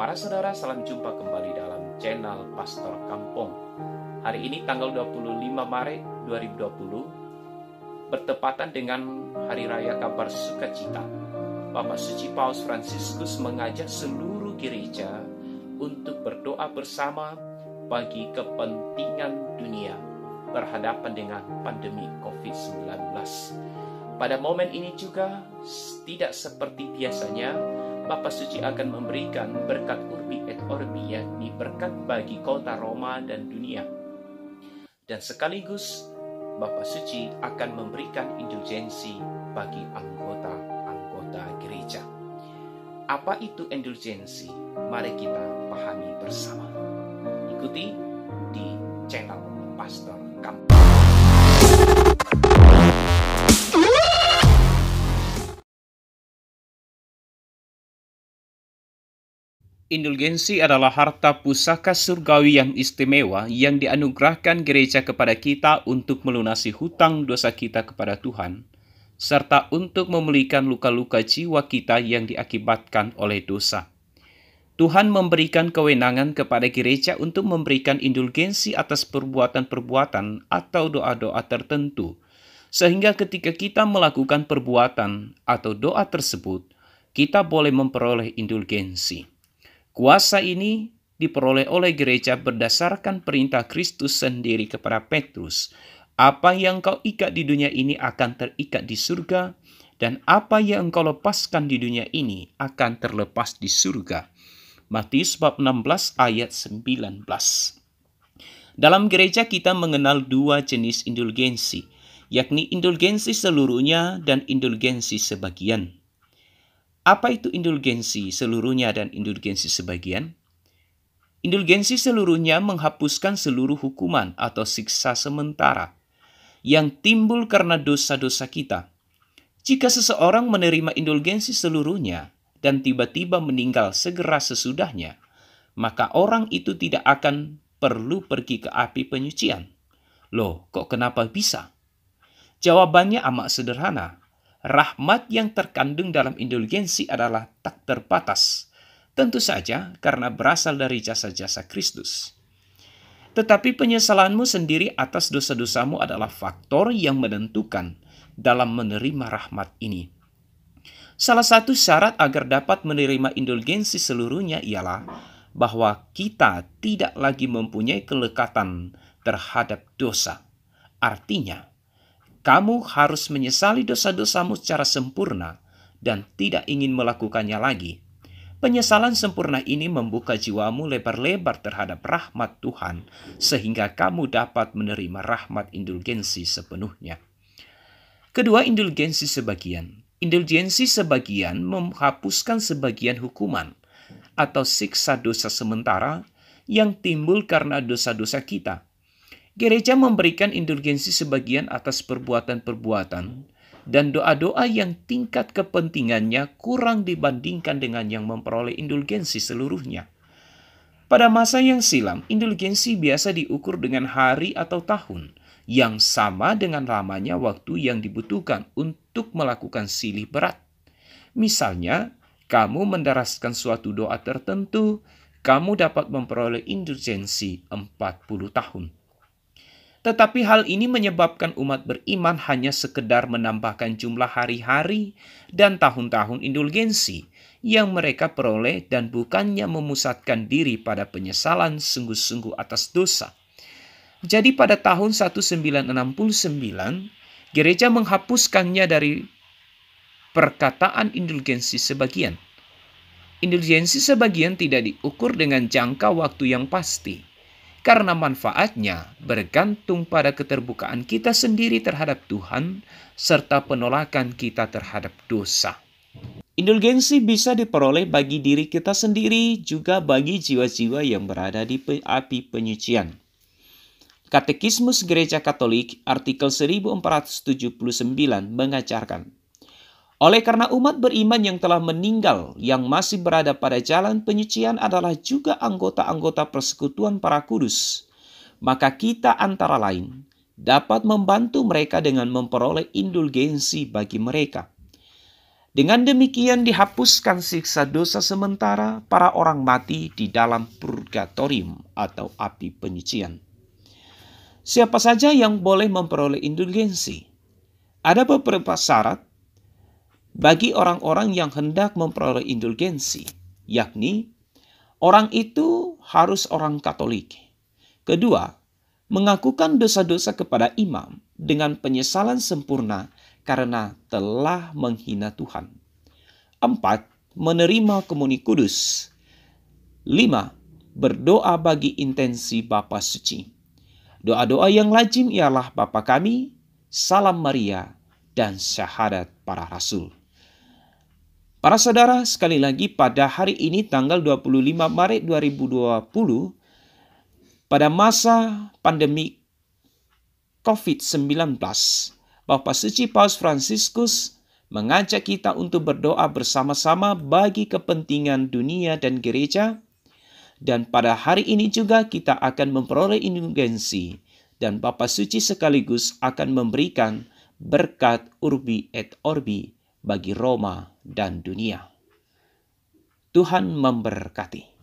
Para saudara, salam jumpa kembali dalam channel Pastor Kampung. Hari ini tanggal 25 Maret 2020 bertepatan dengan Hari Raya Kabar Sukacita. Bapak Suci Paus Fransiskus mengajak seluruh gereja untuk berdoa bersama bagi kepentingan dunia berhadapan dengan pandemi COVID-19. Pada momen ini juga tidak seperti biasanya, Bapa Suci akan memberikan berkat urbi et orbi yakni berkat bagi kota Roma dan dunia. Dan sekaligus Bapa Suci akan memberikan indulgensi bagi anggota-anggota gereja. Apa itu indulgensi? Mari kita pahami bersama. Ikuti di channel Pastor Indulgensi adalah harta pusaka surgawi yang istimewa yang dianugerahkan gereja kepada kita untuk melunasi hutang dosa kita kepada Tuhan, serta untuk memulihkan luka-luka jiwa kita yang diakibatkan oleh dosa. Tuhan memberikan kewenangan kepada gereja untuk memberikan indulgensi atas perbuatan-perbuatan atau doa-doa tertentu, sehingga ketika kita melakukan perbuatan atau doa tersebut, kita boleh memperoleh indulgensi. Kuasa ini diperoleh oleh gereja berdasarkan perintah Kristus sendiri kepada Petrus. Apa yang kau ikat di dunia ini akan terikat di surga, dan apa yang kau lepaskan di dunia ini akan terlepas di surga. Matius bab 16 ayat 19. Dalam gereja kita mengenal dua jenis indulgensi, yakni indulgensi seluruhnya dan indulgensi sebagian. Apa itu indulgensi seluruhnya dan indulgensi sebagian? Indulgensi seluruhnya menghapuskan seluruh hukuman atau siksa sementara yang timbul karena dosa-dosa kita. Jika seseorang menerima indulgensi seluruhnya dan tiba-tiba meninggal segera sesudahnya, maka orang itu tidak akan perlu pergi ke api penyucian. Loh, kok kenapa bisa? Jawabannya amat sederhana rahmat yang terkandung dalam indulgensi adalah tak terbatas. Tentu saja karena berasal dari jasa-jasa Kristus. Tetapi penyesalanmu sendiri atas dosa-dosamu adalah faktor yang menentukan dalam menerima rahmat ini. Salah satu syarat agar dapat menerima indulgensi seluruhnya ialah bahwa kita tidak lagi mempunyai kelekatan terhadap dosa. Artinya, kamu harus menyesali dosa-dosamu secara sempurna dan tidak ingin melakukannya lagi. Penyesalan sempurna ini membuka jiwamu lebar-lebar terhadap rahmat Tuhan, sehingga kamu dapat menerima rahmat indulgensi sepenuhnya. Kedua, indulgensi sebagian. Indulgensi sebagian menghapuskan sebagian hukuman atau siksa dosa sementara yang timbul karena dosa-dosa kita Gereja memberikan indulgensi sebagian atas perbuatan-perbuatan dan doa-doa yang tingkat kepentingannya kurang dibandingkan dengan yang memperoleh indulgensi seluruhnya. Pada masa yang silam, indulgensi biasa diukur dengan hari atau tahun yang sama dengan lamanya waktu yang dibutuhkan untuk melakukan silih berat. Misalnya, kamu mendaraskan suatu doa tertentu, kamu dapat memperoleh indulgensi 40 tahun. Tetapi hal ini menyebabkan umat beriman hanya sekedar menambahkan jumlah hari-hari dan tahun-tahun indulgensi yang mereka peroleh dan bukannya memusatkan diri pada penyesalan sungguh-sungguh atas dosa. Jadi pada tahun 1969, gereja menghapuskannya dari perkataan indulgensi sebagian. Indulgensi sebagian tidak diukur dengan jangka waktu yang pasti – karena manfaatnya bergantung pada keterbukaan kita sendiri terhadap Tuhan serta penolakan kita terhadap dosa. Indulgensi bisa diperoleh bagi diri kita sendiri juga bagi jiwa-jiwa yang berada di api penyucian. Katekismus Gereja Katolik artikel 1479 mengajarkan oleh karena umat beriman yang telah meninggal, yang masih berada pada jalan penyucian adalah juga anggota-anggota persekutuan para kudus. Maka kita antara lain dapat membantu mereka dengan memperoleh indulgensi bagi mereka. Dengan demikian dihapuskan siksa dosa sementara para orang mati di dalam purgatorium atau api penyucian. Siapa saja yang boleh memperoleh indulgensi? Ada beberapa syarat bagi orang-orang yang hendak memperoleh indulgensi, yakni orang itu harus orang Katolik. Kedua, mengakukan dosa-dosa kepada imam dengan penyesalan sempurna karena telah menghina Tuhan. Empat, menerima komuni kudus. Lima, berdoa bagi intensi Bapa Suci. Doa-doa yang lazim ialah Bapa kami, Salam Maria, dan syahadat para rasul. Para saudara, sekali lagi pada hari ini tanggal 25 Maret 2020 pada masa pandemi COVID-19, Bapak Suci Paus Fransiskus mengajak kita untuk berdoa bersama-sama bagi kepentingan dunia dan gereja. Dan pada hari ini juga kita akan memperoleh indulgensi dan Bapak Suci sekaligus akan memberikan berkat urbi et orbi bagi Roma dan dunia. Tuhan memberkati.